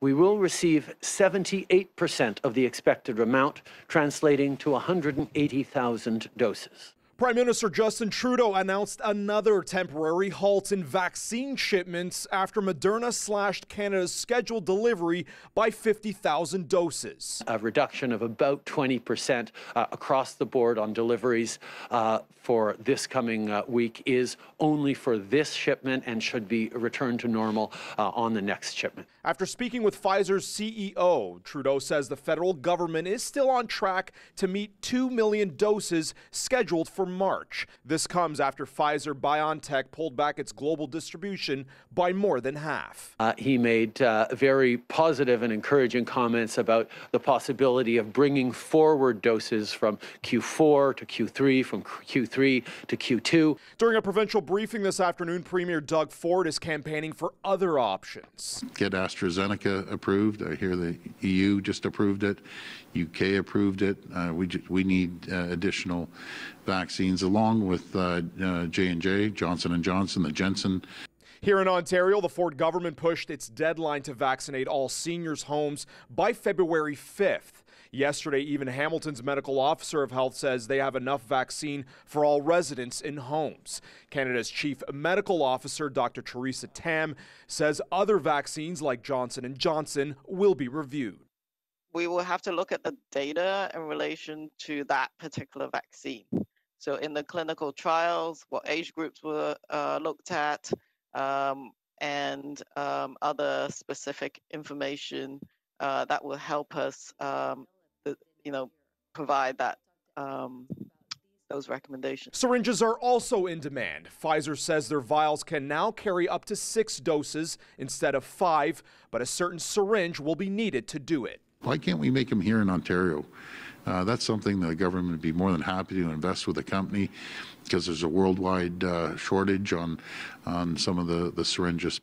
we will receive 78% of the expected amount, translating to 180,000 doses. Prime Minister Justin Trudeau announced another temporary halt in vaccine shipments after Moderna slashed Canada's scheduled delivery by 50,000 doses. A reduction of about 20% uh, across the board on deliveries uh, for this coming uh, week is only for this shipment and should be returned to normal uh, on the next shipment. After speaking with Pfizer's CEO, Trudeau says the federal government is still on track to meet 2 million doses scheduled for March. This comes after Pfizer BioNTech pulled back its global distribution by more than half. Uh, he made uh, very positive and encouraging comments about the possibility of bringing forward doses from Q4 to Q3, from Q3 to Q2. During a provincial briefing this afternoon, Premier Doug Ford is campaigning for other options. Get AstraZeneca approved. I hear the EU just approved it, UK approved it. Uh, we, we need uh, additional vaccines vaccines along with J&J, uh, uh, Johnson & Johnson, the Jensen here in Ontario, the Ford government pushed its deadline to vaccinate all seniors' homes by February 5th. Yesterday, even Hamilton's medical officer of health says they have enough vaccine for all residents in homes. Canada's chief medical officer, Dr. Theresa Tam, says other vaccines like Johnson & Johnson will be reviewed. We will have to look at the data in relation to that particular vaccine. So in the clinical trials, what age groups were uh, looked at, um, and um, other specific information uh, that will help us, um, the, you know, provide that um, those recommendations. Syringes are also in demand. Pfizer says their vials can now carry up to six doses instead of five, but a certain syringe will be needed to do it. Why can't we make them here in Ontario? Uh, that's something the government would be more than happy to invest with the company because there's a worldwide uh, shortage on on some of the, the syringes.